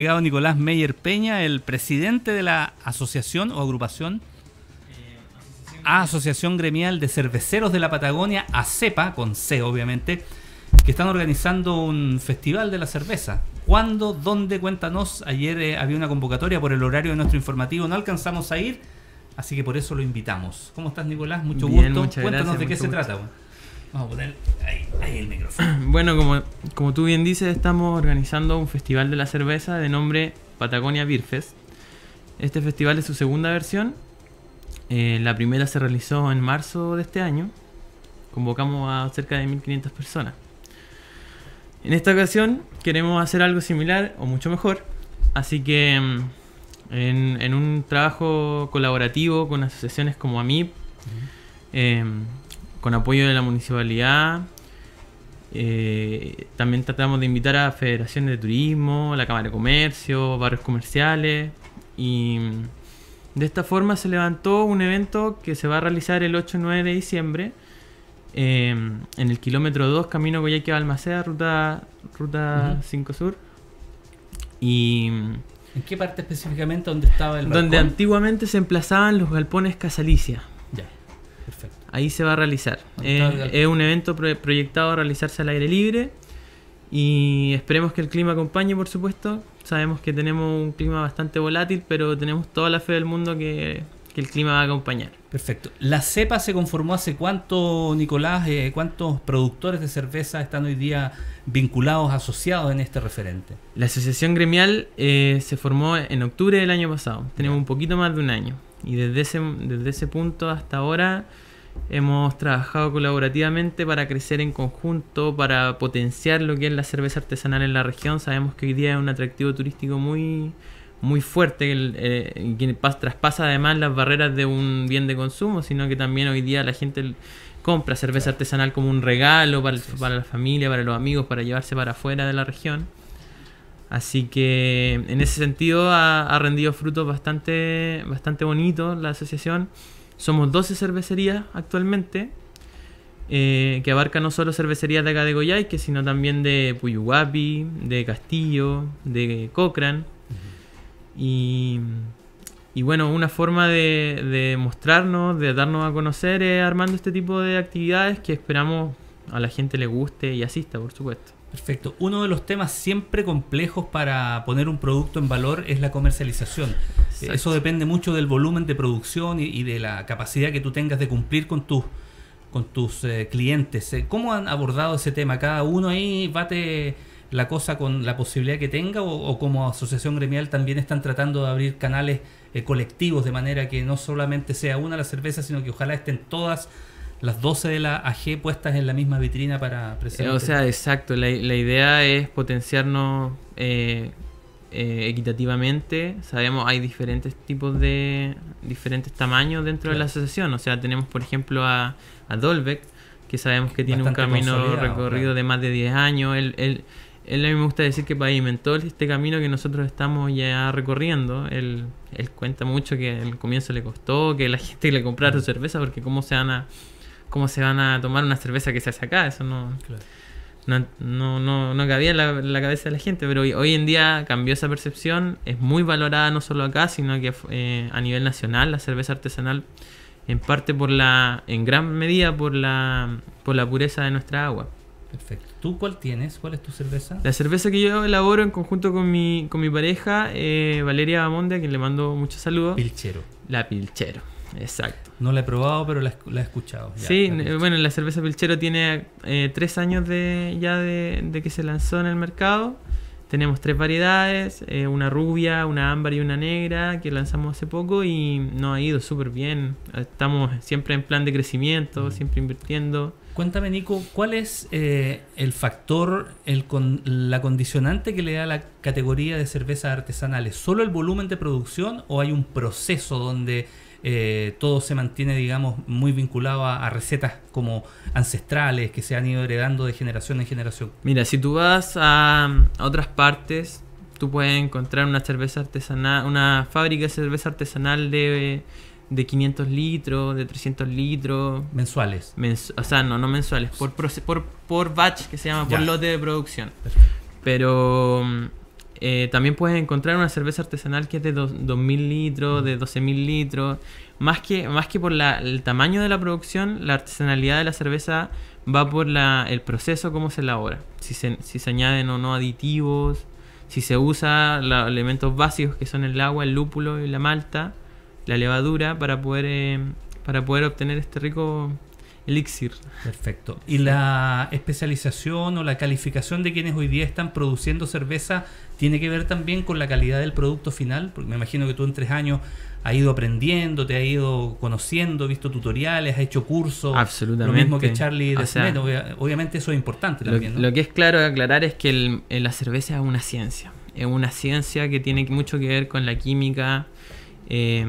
llegado Nicolás Meyer Peña, el presidente de la asociación o agrupación eh, ah, Asociación Gremial de Cerveceros de la Patagonia, ACEPA, e con C obviamente, que están organizando un festival de la cerveza. ¿Cuándo? ¿Dónde? Cuéntanos. Ayer eh, había una convocatoria por el horario de nuestro informativo, no alcanzamos a ir, así que por eso lo invitamos. ¿Cómo estás, Nicolás? Mucho gusto. Cuéntanos de qué se trata. Vamos a poner ahí, el micrófono. Bueno, como, como tú bien dices, estamos organizando un festival de la cerveza de nombre Patagonia Beer Este festival es su segunda versión. Eh, la primera se realizó en marzo de este año. Convocamos a cerca de 1.500 personas. En esta ocasión queremos hacer algo similar o mucho mejor. Así que mm, en, un trabajo colaborativo con asociaciones como AMIP, con apoyo de la municipalidad. Eh, también tratamos de invitar a federaciones de turismo, la Cámara de Comercio, barrios comerciales. Y de esta forma se levantó un evento que se va a realizar el 8 y 9 de diciembre em, en el kilómetro 2, camino Coyaque Balmaceda, ruta, ruta 5 Sur. Y. ¿En qué parte específicamente donde estaba el Donde antiguamente se emplazaban los galpones Casalicia. Ya, perfecto. Ahí se va a realizar. Eh, es un evento proyectado a realizarse al aire libre y esperemos que el clima acompañe, por supuesto. Sabemos que tenemos un clima bastante volátil, pero tenemos toda la fe del mundo que, el clima va a acompañar. Perfecto. ¿La cepa se conformó hace cuánto, Nicolás? Eh, ¿Cuántos productores de cerveza están hoy día vinculados, asociados en este referente? La asociación gremial eh, se formó en octubre del año pasado. Tenemos un poquito más de un año. Y desde desde ese punto hasta ahora Hemos trabajado colaborativamente para crecer en conjunto, para potenciar lo que es la cerveza artesanal en la región. Sabemos que hoy día es un atractivo turístico muy, muy fuerte, eh, que traspasa además las barreras de un bien de consumo, sino que también hoy día la gente compra cerveza artesanal como un regalo para, para la familia, para los amigos, para llevarse para afuera de la región. Así que en ese sentido ha, rendido frutos bastante, bastante bonitos la asociación. Somos 12 cervecerías actualmente, eh, que abarca no solo cervecerías de acá de Goyaique, sino también de Puyuhuapi, de Castillo, de Cochrane. y, bueno, una forma de, de, mostrarnos, de darnos a conocer, es armando este tipo de actividades que esperamos a la gente le guste y asista, por supuesto. Perfecto. Uno de los temas siempre complejos para poner un producto en valor es la comercialización. Eh, eso depende mucho del volumen de producción y, de la capacidad que tú tengas de cumplir con tus con tus eh, clientes. Eh, ¿Cómo han abordado ese tema? ¿Cada uno ahí bate la cosa con la posibilidad que tenga o, como asociación gremial también están tratando de abrir canales colectivos de manera que no solamente sea una la cerveza, sino que ojalá estén todas las 12 de la AG puestas en la misma vitrina para presentar. Eh, o sea, exacto, la, idea es potenciarnos eh, eh, equitativamente. Sabemos, hay diferentes tipos de, diferentes tamaños dentro de la asociación. O sea, tenemos por ejemplo a, Dolbeck, que sabemos que tiene un camino recorrido de más de 10 años. Él, él, a mí me gusta decir que pavimentó este camino que nosotros estamos ya recorriendo. Él, él cuenta mucho que el comienzo le costó, que la gente le comprara su mm. cerveza, porque cómo se van a ¿Cómo se van a tomar una cerveza que se hace acá? Eso no, no, no, no, cabía en la, cabeza de la gente, pero hoy, en día cambió esa percepción, es muy valorada no solo acá, sino que eh, a nivel nacional la cerveza artesanal, en parte por la, en gran medida por la, por la pureza de nuestra agua. Perfecto. ¿Tú cuál tienes? ¿Cuál es tu cerveza? La cerveza que yo elaboro en conjunto con mi, con mi pareja, eh, Valeria Bamonde, a quien le mando muchos saludos. Pilchero. La Pilchero, exacto. No la he probado, pero la, he escuchado. sí, bueno, la cerveza Pilchero tiene eh, tres años de, ya de, que se lanzó en el mercado. Tenemos tres variedades, eh, una rubia, una ámbar y una negra, que lanzamos hace poco y nos ha ido súper bien. Estamos siempre en plan de crecimiento, siempre invirtiendo. Cuéntame, Nico, ¿cuál es eh, el factor, el con, la condicionante que le da la categoría de cervezas artesanales? ¿Solo el volumen de producción o hay un proceso donde eh, todo se mantiene, digamos, muy vinculado a, recetas como ancestrales que se han ido heredando de generación en generación. Mira, si tú vas a, otras partes, tú puedes encontrar una cerveza artesanal, una fábrica de cerveza artesanal de, 500 litros, de 300 litros. Mensuales. o sea, no, no mensuales, por, por, por batch que se llama, por lote de producción. Perfecto. Pero eh, también puedes encontrar una cerveza artesanal que es de 2.000 litros, de 12.000 litros. Más que, más que por el tamaño de la producción, la artesanalidad de la cerveza va por el proceso, cómo se elabora. Si se, añaden o no aditivos, si se usa los elementos básicos que son el agua, el lúpulo y la malta, la levadura para poder, eh, para poder obtener este rico Elixir. Perfecto. ¿Y la especialización o la calificación de quienes hoy día están produciendo cerveza tiene que ver también con la calidad del producto final? Porque me imagino que tú en tres años has ido aprendiendo, te has ido conociendo, visto tutoriales, has hecho cursos. Absolutamente. Lo mismo que Charlie obviamente eso es importante lo, también. Lo que es claro aclarar es que eh, la cerveza es una ciencia. Es una ciencia que tiene mucho que ver con la química. Eh,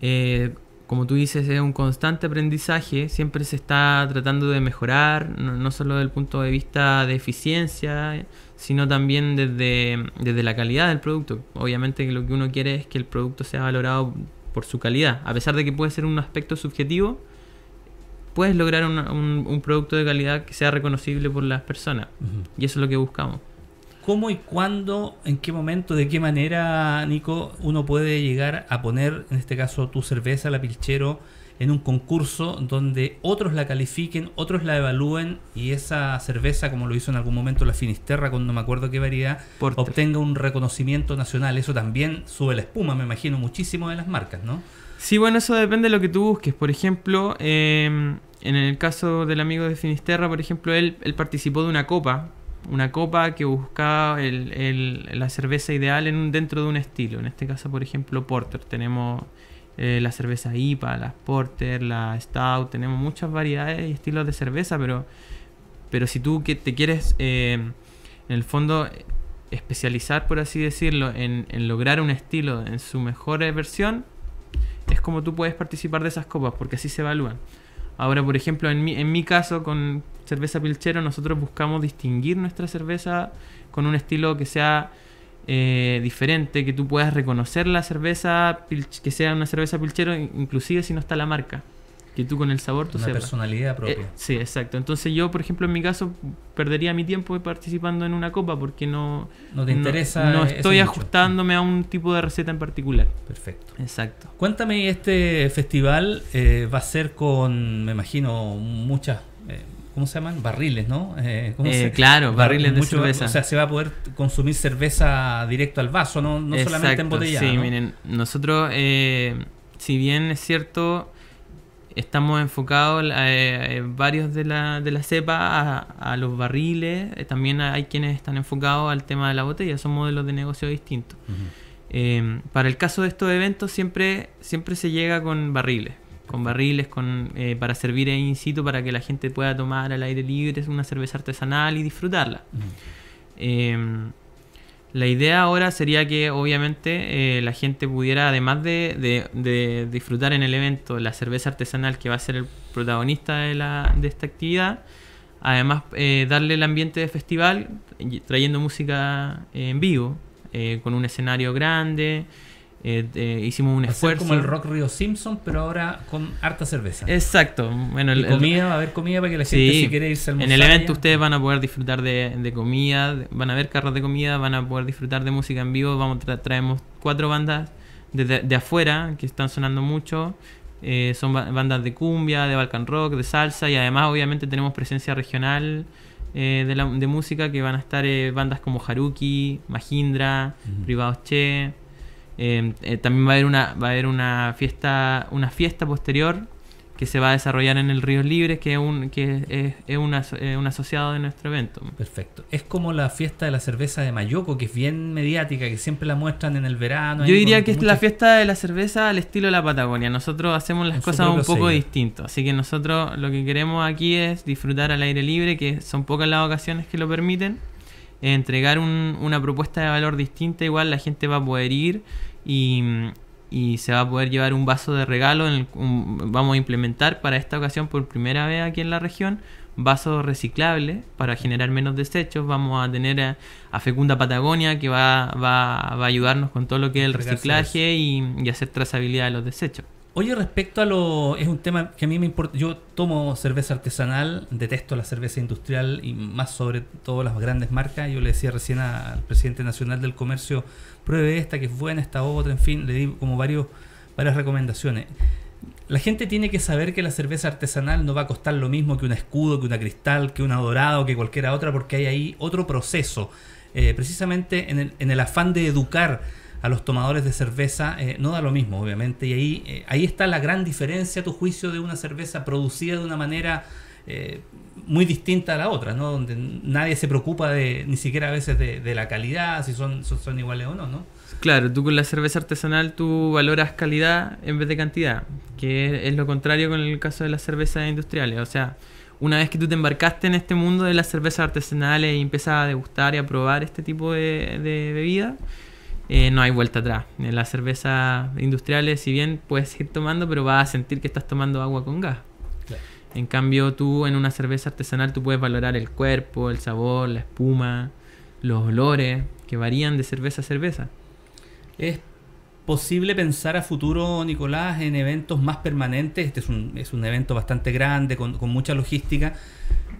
eh, como tú dices, es un constante aprendizaje, siempre se está tratando de mejorar, no, solo desde el punto de vista de eficiencia, sino también desde, la calidad del producto. Obviamente lo que uno quiere es que el producto sea valorado por su calidad, a pesar de que puede ser un aspecto subjetivo, puedes lograr un, producto de calidad que sea reconocible por las personas, y eso es lo que buscamos. ¿Cómo y cuándo, en qué momento, de qué manera, Nico, uno puede llegar a poner, en este caso, tu cerveza, la Pilchero, en un concurso donde otros la califiquen, otros la evalúen y esa cerveza, como lo hizo en algún momento la Finisterra, cuando no me acuerdo qué variedad, obtenga un reconocimiento nacional? Eso también sube la espuma, me imagino, muchísimo de las marcas, ¿no? Sí, bueno, eso depende de lo que tú busques. Por ejemplo, em, en el caso del amigo de Finisterra, por ejemplo, él, él participó de una copa una copa que busca la cerveza ideal en, dentro de un estilo. En este caso, por ejemplo, Porter. Tenemos eh, la cerveza IPA, la Porter, la Stout. Tenemos muchas variedades y estilos de cerveza, pero, pero si tú que te quieres, eh, en el fondo, especializar, por así decirlo, en, en lograr un estilo en su mejor versión, es como tú puedes participar de esas copas, porque así se evalúan. Ahora, por ejemplo, en mi, en mi caso con cerveza pilchero, nosotros buscamos distinguir nuestra cerveza con un estilo que sea eh, diferente, que tú puedas reconocer la cerveza, que sea una cerveza pilchero, inclusive si no está la marca que tú con el sabor tú Una personalidad eh, propia. sí, exacto. Entonces yo, por ejemplo, en mi caso, perdería mi tiempo participando en una copa porque no... No te interesa... No, estoy ajustándome a un tipo de receta en particular. Perfecto. Exacto. Cuéntame, este festival eh, va a ser con, me imagino, muchas... Eh, ¿Cómo se llaman? Barriles, ¿no? claro, barriles de cerveza. O sea, se va a poder consumir cerveza directo al vaso, no, solamente en botella. Sí, miren, nosotros, si bien es cierto, estamos enfocados en eh, eh, varios de la, de la cepa a, los barriles, eh, también hay quienes están enfocados al tema de la botella, son modelos de negocio distintos. Em, para el caso de estos eventos siempre, siempre se llega con barriles, con barriles con, para servir in situ para que la gente pueda tomar al aire libre una cerveza artesanal y disfrutarla. La idea ahora sería que obviamente eh, la gente pudiera, además de, de, disfrutar en el evento la cerveza artesanal que va a ser el protagonista de, la, de esta actividad, además eh, darle el ambiente de festival trayendo música eh, en vivo, con un escenario grande, eh, hicimos un esfuerzo. Como el Rock Río Simpson, pero ahora con harta cerveza. Exacto. Bueno, el, comida, va a haber comida para que la gente si quiere irse al En el evento ustedes van a poder disfrutar de, comida, van a ver carros de comida, van a poder disfrutar de música en vivo. Vamos traemos cuatro bandas de, afuera que están sonando mucho. Eh, son bandas de cumbia, de Balkan rock, de salsa y además obviamente tenemos presencia regional. Eh, de, música que van a estar bandas como Haruki, Mahindra, Privados Che, Em, eh, también va a haber una va a haber una fiesta una fiesta posterior que se va a desarrollar en el Río Libre que es un, que es, es eh, un asociado de nuestro evento. Perfecto. Es como la fiesta de la cerveza de Mayoco, que es bien mediática, que siempre la muestran en el verano. Yo diría que es la fiesta de la cerveza al estilo de la Patagonia. Nosotros hacemos las cosas un poco distintas. Así que nosotros lo que queremos aquí es disfrutar al aire libre, que son pocas las ocasiones que lo permiten entregar una propuesta de valor distinta, igual la gente va a poder ir y, se va a poder llevar un vaso de regalo. En vamos a implementar para esta ocasión por primera vez aquí en la región vasos reciclables para generar menos desechos. Vamos a tener a, Fecunda Patagonia que va, a ayudarnos con todo lo que es el reciclaje y hacer trazabilidad de los desechos. Oye, respecto a lo... Es un tema que a mí me importa. Yo tomo cerveza artesanal, detesto la cerveza industrial y más sobre todo las grandes marcas. Yo le decía recién al presidente nacional del comercio, pruebe esta que es buena, esta otra, en fin, le di como varios, varias recomendaciones. La gente tiene que saber que la cerveza artesanal no va a costar lo mismo que un escudo, que una cristal, que una dorado, que cualquiera otra, porque hay ahí otro proceso. Eh, precisamente en el, en el afán de educar a los tomadores de cerveza eh, no da lo mismo, obviamente. Y ahí, eh, ahí está la gran diferencia, a tu juicio, de una cerveza producida de una manera eh, muy distinta a la otra, ¿no? Donde nadie se preocupa de, ni siquiera a veces de, la calidad, si son, son, iguales o no, ¿no? Claro, tú con la cerveza artesanal tú valoras calidad en vez de cantidad, que es, lo contrario con el caso de las cervezas industriales. O sea, una vez que tú te embarcaste en este mundo de las cervezas artesanales y empiezas a degustar y a probar este tipo de, bebida, eh, no hay vuelta atrás. En eh, las cervezas industriales, si bien puedes ir tomando, pero vas a sentir que estás tomando agua con gas. En cambio, tú en una cerveza artesanal tú puedes valorar el cuerpo, el sabor, la espuma, los olores, que varían de cerveza a cerveza. Es posible pensar a futuro, Nicolás, en eventos más permanentes. Este es un, es un evento bastante grande, con, con mucha logística,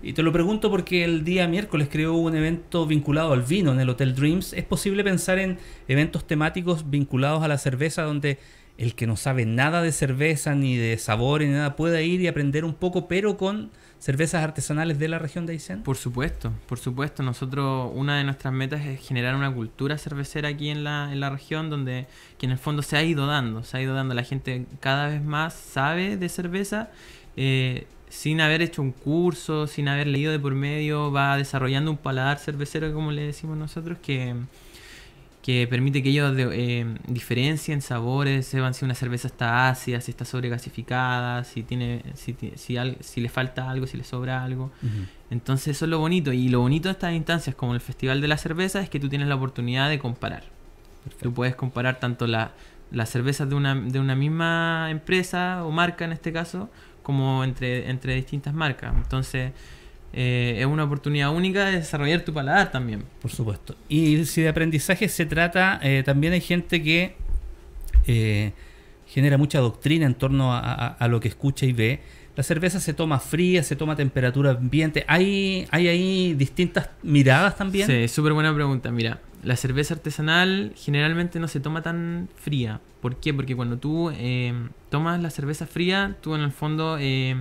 y te lo pregunto porque el día miércoles creo un evento vinculado al vino en el Hotel Dreams. ¿Es posible pensar en eventos temáticos vinculados a la cerveza donde el que no sabe nada de cerveza ni de sabor ni nada pueda ir y aprender un poco, pero con cervezas artesanales de la región de Aysén? Por supuesto, por supuesto. Nosotros, una de nuestras metas es generar una cultura cervecera aquí en la, región, donde que en el fondo se ha ido dando, se ha ido dando. La gente cada vez más sabe de cerveza. Eh, sin haber hecho un curso, sin haber leído de por medio, va desarrollando un paladar cervecero, como le decimos nosotros, que, que permite que ellos eh, diferencien sabores, sepan si una cerveza está ácida, si está sobregasificada, si tiene, si, le falta algo, si le sobra algo. Entonces eso es lo bonito. Y lo bonito de estas instancias como el Festival de la Cerveza es que tú tienes la oportunidad de comparar. Tú puedes comparar tanto las cervezas de una, de una misma empresa o marca en este caso, como entre, entre distintas marcas. Entonces, eh, es una oportunidad única de desarrollar tu paladar también. Por supuesto. Y si de aprendizaje se trata, eh, también hay gente que eh, genera mucha doctrina en torno a, lo que escucha y ve. La cerveza se toma fría, se toma a temperatura ambiente. ¿Hay, hay ahí distintas miradas también? Sí, súper buena pregunta. Mira, la cerveza artesanal generalmente no se toma tan fría. ¿Por qué? Porque cuando tú eh, tomas la cerveza fría, tú en el fondo eh,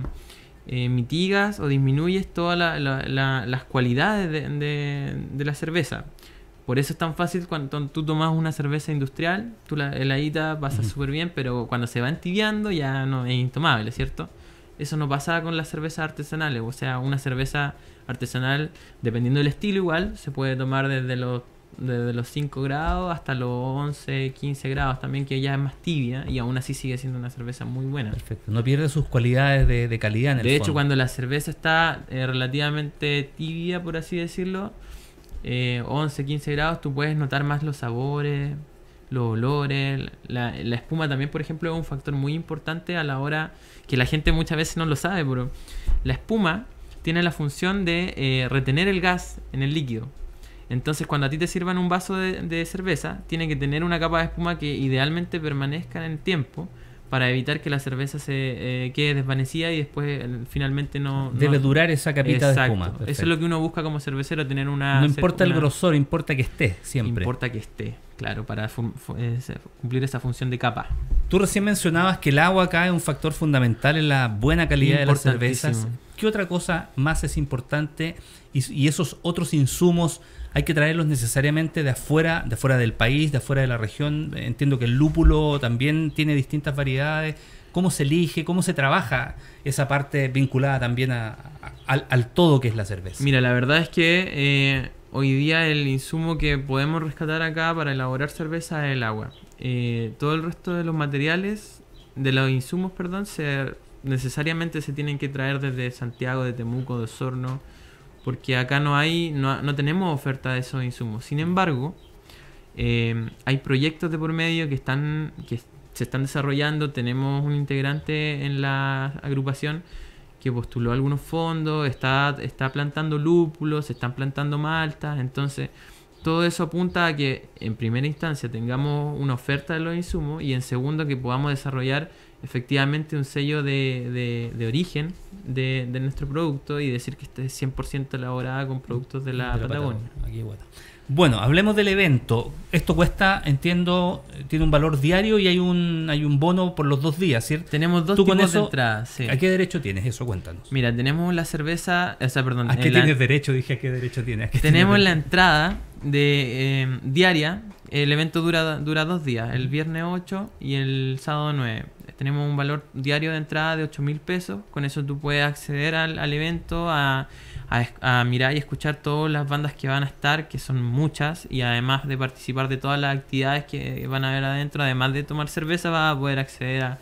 eh, mitigas o disminuyes todas las cualidades de, la cerveza. Por eso es tan fácil cuando tú tomas una cerveza industrial, tú la heladita pasa súper bien, pero cuando se va entibiando ya no es intomable, ¿cierto? Eso no pasa con las cervezas artesanales, o sea, una cerveza artesanal, dependiendo del estilo igual, se puede tomar desde los desde los 5 grados hasta los 11, 15 grados también, que ya es más tibia y aún así sigue siendo una cerveza muy buena. Perfecto, no pierde sus cualidades de, calidad De hecho, cuando la cerveza está eh, relativamente tibia, por así decirlo, 11, eh, 15 grados, tú puedes notar más los sabores, los olores, la, espuma también, por ejemplo, es un factor muy importante a la hora que la gente muchas veces no lo sabe, pero la espuma tiene la función de eh, retener el gas en el líquido. Entonces, cuando a ti te sirvan un vaso de, cerveza, tiene que tener una capa de espuma que idealmente permanezca en el tiempo para evitar que la cerveza se eh, quede desvanecida y después eh, finalmente no... Debe durar esa capita de espuma. Eso es lo que uno busca como cervecero, tener una... No importa el grosor, importa que esté siempre. Importa que esté, claro, para cumplir esa función de capa. Tú recién mencionabas que el agua acá es un factor fundamental en la buena calidad de las cervezas. ¿Qué otra cosa más es importante? y esos otros insumos hay que traerlos necesariamente de afuera, de afuera del país, de afuera de la región. Entiendo que el lúpulo también tiene distintas variedades. ¿Cómo se elige? ¿Cómo se trabaja esa parte vinculada también al, todo que es la cerveza? Mira, la verdad es que eh, hoy día el insumo que podemos rescatar acá para elaborar cerveza es el agua. Eh, todo el resto de los materiales, de los insumos, perdón, necesariamente se tienen que traer desde Santiago, de Temuco, de Osorno porque acá no hay no, tenemos oferta de esos insumos. Sin embargo, eh, hay proyectos de por medio que están que se están desarrollando. Tenemos un integrante en la agrupación que postuló algunos fondos, está, está plantando lúpulos, se están plantando maltas, entonces todo eso apunta a que en primera instancia tengamos una oferta de los insumos y en segundo que podamos desarrollar efectivamente un sello de, de, origen de, de, nuestro producto y decir que este es 100% elaborada con productos de la, Patagonia. bueno. hablemos del evento. Esto cuesta, entiendo, tiene un valor diario y hay un hay un bono por los dos días, ¿cierto? Tenemos dos tipos de ¿A qué derecho tienes eso? Cuéntanos. Mira, tenemos la cerveza, o sea, perdón. ¿A qué eh, tienes derecho? Dije, ¿a qué derecho tienes? tenemos la entrada de eh, diaria. El evento dura, dura dos días, el viernes 8 y el sábado 9 tenemos un valor diario de entrada de 8 mil pesos. Con eso tú puedes acceder al, evento, a, mirar y escuchar todas las bandas que van a estar, que son muchas, y además de participar de todas las actividades que van a haber adentro, además de tomar cerveza, vas a poder acceder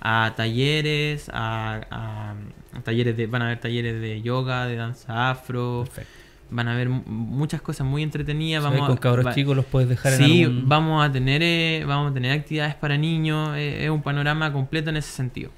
a, talleres, a, talleres de, van a haber talleres de yoga, de danza afro. Perfecto van a haber muchas cosas muy entretenidas. Vamos cabros chicos los puedes dejar en vamos a tener eh, vamos a tener actividades para niños, eh, es un panorama completo en ese sentido.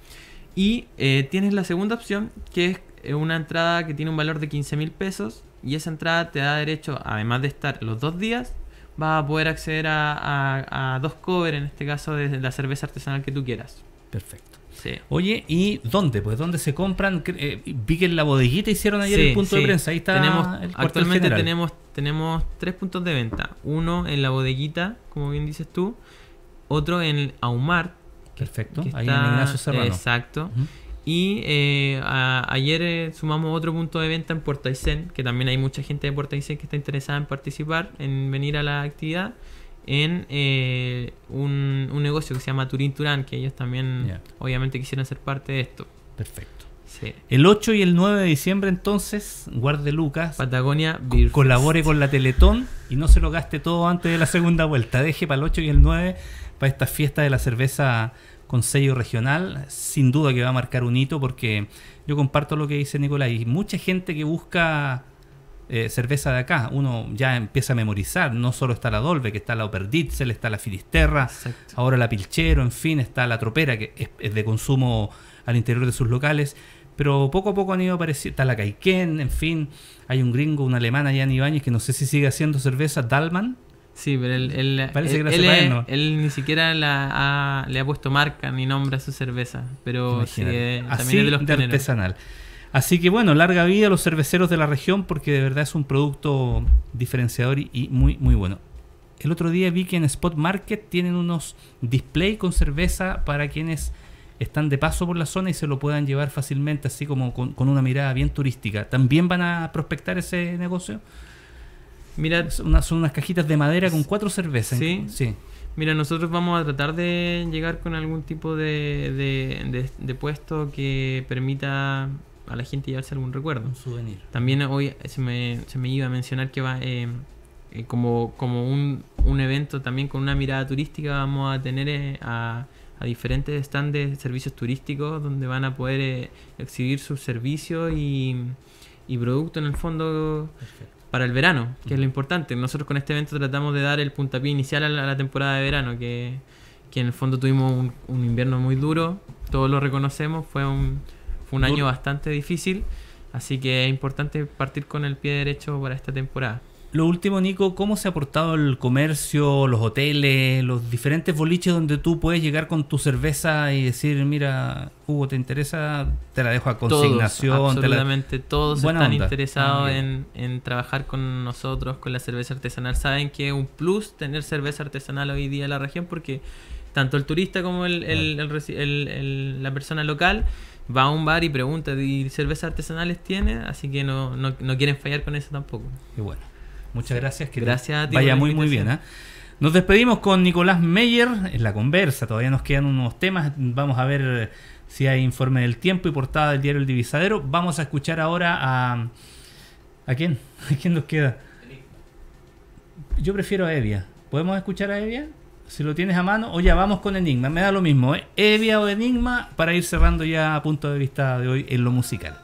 Y eh, tienes la segunda opción, que es una entrada que tiene un valor de 15 mil pesos y esa entrada te da derecho, además de estar los dos días, vas a poder acceder a, a dos covers, en este caso de la cerveza artesanal que tú quieras. Perfecto. Sí. Oye, ¿y dónde? Pues dónde se compran. Eh, vi que en la bodeguita hicieron ayer el punto de prensa. Ahí está. actualmente tenemos tenemos tres puntos de venta. Uno en la bodeguita, como bien dices tú. Otro en Aumar. Perfecto. ahí en Ignacio Serrano. Exacto. Y eh, ayer eh, sumamos otro punto de venta en Puerto Aysén, que también hay mucha gente de Puerto Aysén que está interesada en participar, en venir a la actividad en eh, un, negocio que se llama Turín Turán, que ellos también obviamente quisieron ser parte de esto. Perfecto. El 8 y el 9 de diciembre entonces, guarde Lucas, Patagonia colabore con la Teletón y no se lo gaste todo antes de la segunda vuelta. Deje para el 8 y el 9 para esta fiesta de la cerveza con sello regional, sin duda que va a marcar un hito porque yo comparto lo que dice Nicolás, y mucha gente que busca eh, cerveza de acá. Uno ya empieza a memorizar. No solo está la Dolbe, que está la Operditzel, está la Filisterra ahora la Pilchero, en fin, está la Tropera, que es, de consumo al interior de sus locales. Pero poco a poco han ido apareciendo. Está la Caiken, en fin. Hay un gringo, una alemana, allá en que no sé si sigue haciendo cerveza, Dalman. Sí, pero él, él, ni siquiera la le ha puesto marca ni nombre a su cerveza, pero sí, eh, también es de artesanal. Así que bueno, larga vida a los cerveceros de la región porque de verdad es un producto diferenciador y, muy, muy bueno. El otro día vi que en Spot Market tienen unos displays con cerveza para quienes están de paso por la zona y se lo puedan llevar fácilmente, así como con, una mirada bien turística. ¿También van a prospectar ese negocio? Mira, son unas, cajitas de madera con cuatro cervezas. Sí, sí. Mira, nosotros vamos a tratar de llegar con algún tipo de puesto que permita a la gente llevarse algún recuerdo. souvenir. También hoy se me, se me iba a mencionar que va eh, eh, como, como un, un, evento también con una mirada turística vamos a tener eh, a, diferentes stands de servicios turísticos donde van a poder exhibir sus servicios y, y productos en el fondo. para el verano, que es lo importante. Nosotros con este evento tratamos de dar el puntapié inicial a la, temporada de verano, que, que, en el fondo tuvimos un, un, invierno muy duro, todos lo reconocemos, fue un, fue un año bastante difícil, así que es importante partir con el pie derecho para esta temporada. Lo último, Nico, ¿cómo se ha aportado el comercio, los hoteles, los diferentes boliches donde tú puedes llegar con tu cerveza y decir, mira, Hugo, ¿te interesa? Te la dejo a consignación. Todos, absolutamente, todos están interesados ah, en, trabajar con nosotros, con la cerveza artesanal. Saben que es un plus tener cerveza artesanal hoy día en la región porque tanto el turista como la persona local va a un bar y pregunta y cervezas artesanales tiene, así que no, no, quieren fallar con eso tampoco. Y bueno, muchas gracias. Que gracias Vaya muy, muy bien. ¿eh? Nos despedimos con Nicolás Meyer en la conversa. Todavía nos quedan unos temas. Vamos a ver eh, si hay informe del tiempo y portada del diario El Divisadero. Vamos a escuchar ahora a. ¿A quién? ¿A quién nos queda? Yo prefiero a Evia. ¿Podemos escuchar a Evia? si lo tienes a mano, o ya vamos con Enigma. Me da lo mismo, ¿eh? Evia o Enigma, para ir cerrando ya a punto de vista de hoy en lo musical.